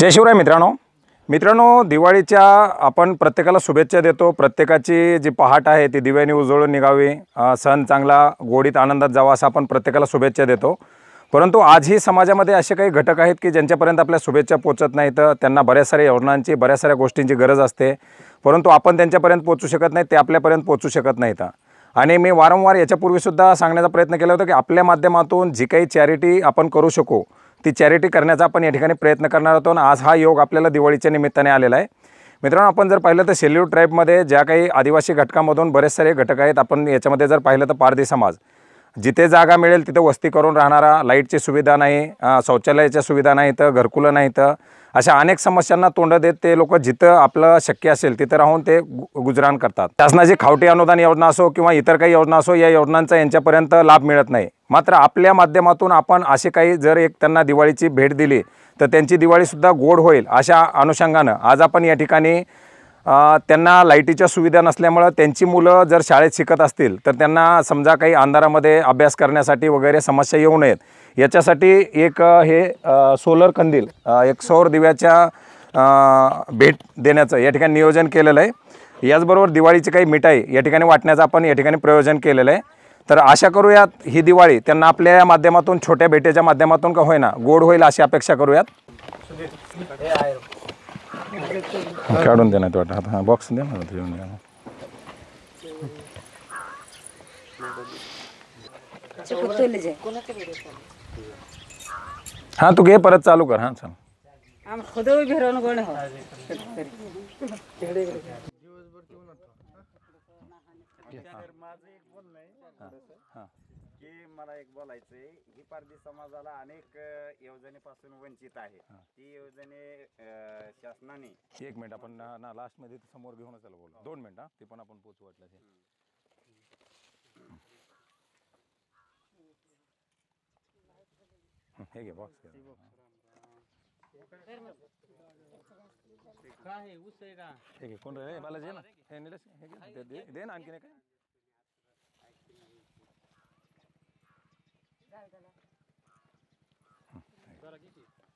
जय शिवराय मित्रांनो मित्रांनो दिवाळीच्या आपण प्रत्येकाला शुभेच्छा देतो प्रत्येकाची जी पहाट आहे ती दिव्याने उजळून निघावी सण चांगला गोडीत आनंदात जावा असं आपण प्रत्येकाला शुभेच्छा देतो परंतु आजही समाजामध्ये असे काही घटक आहेत की ज्यांच्यापर्यंत आपल्या शुभेच्छा पोचत नाही तर त्यांना बऱ्याच साऱ्या योजनांची बऱ्याच साऱ्या गोष्टींची गरज असते परंतु आपण त्यांच्यापर्यंत पोचू शकत नाही ते आपल्यापर्यंत पोचू शकत नाहीत आणि मी वारंवार याच्यापूर्वीसुद्धा सांगण्याचा प्रयत्न केला होता की आपल्या माध्यमातून जी काही चॅरिटी आपण करू शकू ती चॅरिटी करण्याचा आपण या ठिकाणी प्रयत्न करणार आहोत आज हा योग आपल्याला दिवाळीच्या निमित्ताने आलेला आहे मित्रांनो आपण जर पाहिलं तर सेल्यू ट्राईबमध्ये ज्या काही आदिवासी घटकामधून बरेच सारे घटक आहेत आपण याच्यामध्ये जर पाहिलं तर पारधी समाज जिथे जागा मिळेल तिथं वस्ती करून राहणारा लाईटची सुविधा नाही शौचालयाच्या सुविधा नाहीत घरकुलं नाहीत अशा अनेक समस्यांना तोंड देत ते लोक जिथं आपलं शक्य असेल तिथं राहून ते गुजराण करतात शासनाची खावटी अनुदान योजना असो किंवा इतर काही योजना असो या योजनांचा यांच्यापर्यंत लाभ मिळत नाही मात्र आपल्या माध्यमातून आपण असे काही जर एक त्यांना दिवाळीची भेट दिली तर त्यांची दिवाळीसुद्धा गोड होईल अशा अनुषंगानं आज आपण या ठिकाणी त्यांना लाईटीच्या सुविधा नसल्यामुळं त्यांची मुलं जर शाळेत शिकत असतील तर त्यांना समजा काही अंधारामध्ये अभ्यास करण्यासाठी वगैरे समस्या येऊ नयेत याच्यासाठी एक हे सोलर कंदील एक सौर दिव्याच्या भेट देण्याचं या ठिकाणी नियोजन केलेलं आहे याचबरोबर दिवाळीची काही मिठाई या ठिकाणी वाटण्याचं आपण या ठिकाणी प्रयोजन केलेलं आहे तर आशा करूयात ही दिवाळी त्यांना आपल्या या माध्यमातून छोट्या भेटेच्या माध्यमातून का होईना गोड होईल अशी अपेक्षा करूयात काढून देणार वाटत आता हा बॉक्स द्या ना घेऊन द्या हां तू घे परत चालू कर हां सांग तर माझं एक बोलणं आहे मला एक बोलायचंय ही पारधी समाजाला अनेक योजने योजनेपासून वंचित आहे ती योजने शासनाने एक मिनिट आपण ना, लास्ट मध्ये समोर घेऊनच त्याला बोल दोन मिनिट ते पण आपण पोचू वाटलं हे घे बॉक्स कोण हे दे- आणखीन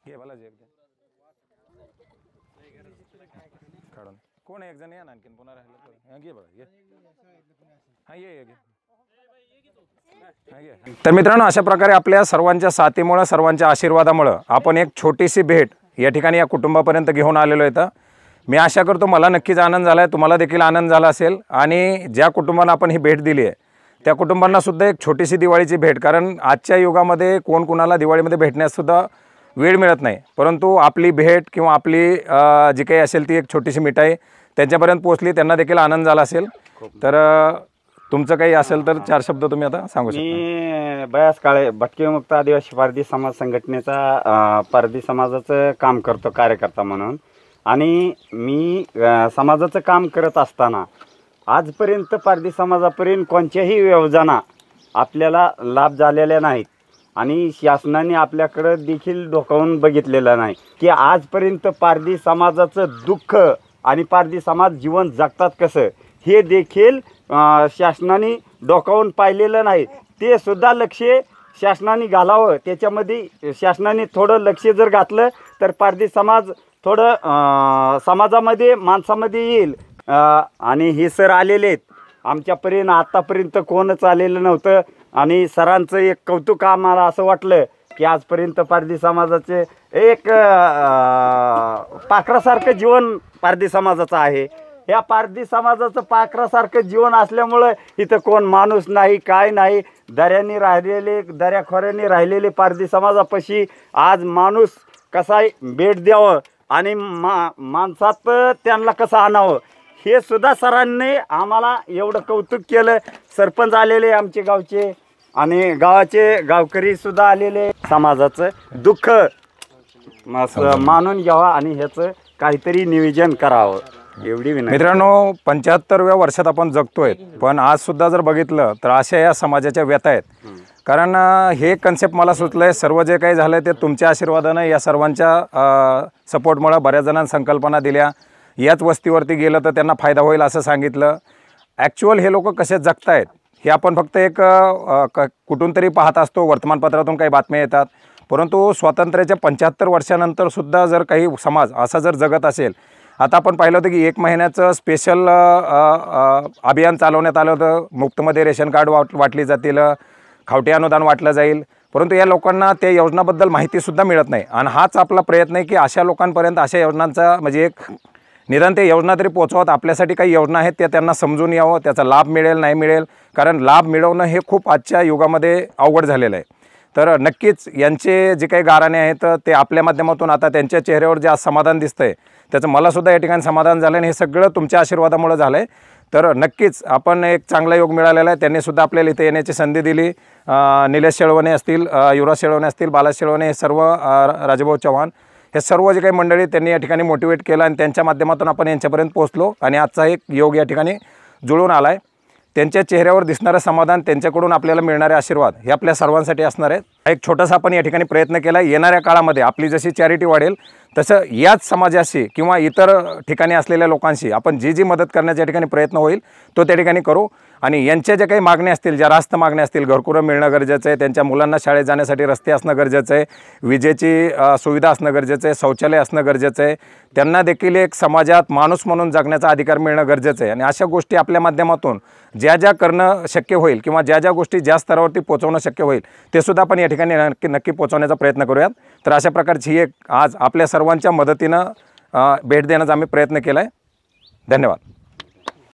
घे बालाजी एक काढून कोण एक जण या ना आणखीन पुन्हा राहिलं तर. घे हा ये ये, घे तर मित्रांनो अशा प्रकारे आपल्या सर्वांच्या साथीमुळं सर्वांच्या आशीर्वादामुळं आपण एक छोटीशी भेट या ठिकाणी या कुटुंबापर्यंत घेऊन आलेलो येतं मी आशा करतो मला नक्कीच आनंद झाला आहे तुम्हाला देखील आनंद झाला असेल आणि ज्या कुटुंबांना आपण ही भेट दिली आहे त्या कुटुंबांनासुद्धा एक छोटीशी दिवाळीची भेट कारण आजच्या युगामध्ये कोण कोणाला दिवाळीमध्ये भेटण्यासुद्धा वेळ मिळत नाही परंतु आपली भेट किंवा आपली जी काही असेल ती एक छोटीशी मिठाई त्यांच्यापर्यंत पोचली त्यांना देखील आनंद झाला असेल तर तुमचं काही असेल तर चार शब्द तुम्ही आता सांगू शकता मी बयास काळे भटके मुक्त आदिवासी पारधी समाज संघटनेचा पारधी समाजाचं काम करतो कार्यकर्ता म्हणून आणि मी समाजाचं काम करत असताना आजपर्यंत पारधी समाजापर्यंत कोणत्याही योजना आपल्याला लाभ झालेल्या नाहीत आणि शासनाने आपल्याकडं देखील डोकावून बघितलेलं नाही की आजपर्यंत पारधी समाजाचं दुःख आणि पारधी समाज जीवन जगतात कसं हे देखील शासनाने डोकावून पाहिलेलं नाही ते सुद्धा लक्ष शासनाने घालावं त्याच्यामध्ये शासनाने थोडं लक्ष जर घातलं तर पारधी समाज थोडं समाजामध्ये माणसामध्ये येईल आणि हे सर आलेले आहेत आमच्यापर्यंत आत्तापर्यंत कोणच आलेलं नव्हतं आणि सरांचं एक कौतुक आम्हाला असं वाटलं की आजपर्यंत पारधी समाजाचे एक पाखरासारखं जीवन पारधी समाजाचं आहे या पारधी समाजाचं पाखरासारखं जीवन असल्यामुळं इथं कोण माणूस नाही काय नाही दऱ्यांनी राहिलेले दऱ्याखोऱ्यांनी राहिलेले पारधी समाजापाशी आज माणूस कसा भेट द्यावं आणि मा माणसात त्यांना कसं आणावं हे सुद्धा सरांनी आम्हाला एवढं कौतुक केलं सरपंच आलेले आमचे गावचे आणि गावाचे गावकरी सुद्धा आलेले समाजाचं दुःख मानून घ्यावं आणि ह्याचं काहीतरी नियोजन करावं एवढी मित्रांनो पंच्याहत्तरव्या वर्षात आपण जगतोय पण आज सुद्धा जर बघितलं तर अशा या समाजाच्या व्यथा आहेत कारण हे कन्सेप्ट मला सुचलं आहे सर्व जे काही झालं ते तुमच्या आशीर्वादानं या सर्वांच्या सपोर्टमुळे बऱ्याच जणांना संकल्पना दिल्या याच वस्तीवरती गेलं तर त्यांना फायदा होईल असं सांगितलं ॲक्च्युअल हे लोक कसे जगतायत हे आपण फक्त एक कुठून तरी पाहत असतो वर्तमानपत्रातून काही बातम्या येतात परंतु स्वातंत्र्याच्या पंच्याहत्तर वर्षानंतर सुद्धा जर काही समाज असा जर जगत असेल आता आपण पाहिलं होतं की एक महिन्याचं स्पेशल अभियान चालवण्यात आलं होतं मुफ्तमध्ये रेशन कार्ड वाट वाटली जातील खावटे अनुदान वाटलं जाईल परंतु या लोकांना त्या योजनाबद्दल माहितीसुद्धा मिळत नाही आणि हाच आपला प्रयत्न आहे की अशा लोकांपर्यंत अशा योजनांचा म्हणजे एक निदान ते योजना तरी पोचवत आपल्यासाठी काही योजना आहेत त्या त्यांना समजून यावं त्याचा लाभ मिळेल नाही मिळेल कारण लाभ मिळवणं हे खूप आजच्या युगामध्ये अवघड झालेलं आहे तर नक्कीच यांचे जे काही गाराणे आहेत ते आपल्या माध्यमातून आता त्यांच्या चेहऱ्यावर जे आज समाधान दिसतं आहे त्याचं मलासुद्धा या ठिकाणी समाधान झालं आणि हे सगळं तुमच्या आशीर्वादामुळे झालं आहे तर नक्कीच आपण एक चांगला योग मिळालेला आहे त्यांनीसुद्धा आपल्याला इथे येण्याची संधी दिली निलेश शेळवणे असतील युवराज शेळवणे असतील बाला शेळवणे हे सर्व राजभाऊ चव्हाण हे सर्व जे काही मंडळी त्यांनी या ठिकाणी मोटिवेट केलं आणि त्यांच्या माध्यमातून आपण यांच्यापर्यंत पोहोचलो आणि आजचा एक योग या ठिकाणी जुळून आला आहे त्यांच्या चेहऱ्यावर दिसणारं समाधान त्यांच्याकडून आपल्याला मिळणारे आशीर्वाद हे आपल्या सर्वांसाठी असणार आहेत एक छोटासा आपण या ठिकाणी प्रयत्न केला येणाऱ्या काळामध्ये आपली जशी चॅरिटी वाढेल तसं याच समाजाशी किंवा इतर ठिकाणी असलेल्या लोकांशी आपण जी जी मदत करण्याच्या ठिकाणी प्रयत्न होईल तो त्या ठिकाणी करू आणि यांच्या ज्या काही मागण्या असतील ज्या रास्त मागण्या असतील घरकुरं मिळणं गरजेचं आहे त्यांच्या मुलांना शाळेत जाण्यासाठी रस्ते असणं गरजेचं आहे विजेची सुविधा असणं गरजेचं आहे शौचालय असणं गरजेचं आहे त्यांना देखील एक समाजात माणूस म्हणून जगण्याचा अधिकार मिळणं गरजेचं आहे आणि अशा गोष्टी आपल्या माध्यमातून ज्या ज्या करणं शक्य होईल किंवा ज्या ज्या गोष्टी ज्या स्तरावरती पोहोचवणं शक्य होईल ते सुद्धा आपण या ठिकाणी नक्की नक्की पोहोचवण्याचा प्रयत्न करूयात तर अशा प्रकारची ही एक आज आपल्या सर्वांच्या मदतीनं भेट देण्याचा आम्ही प्रयत्न केला आहे धन्यवाद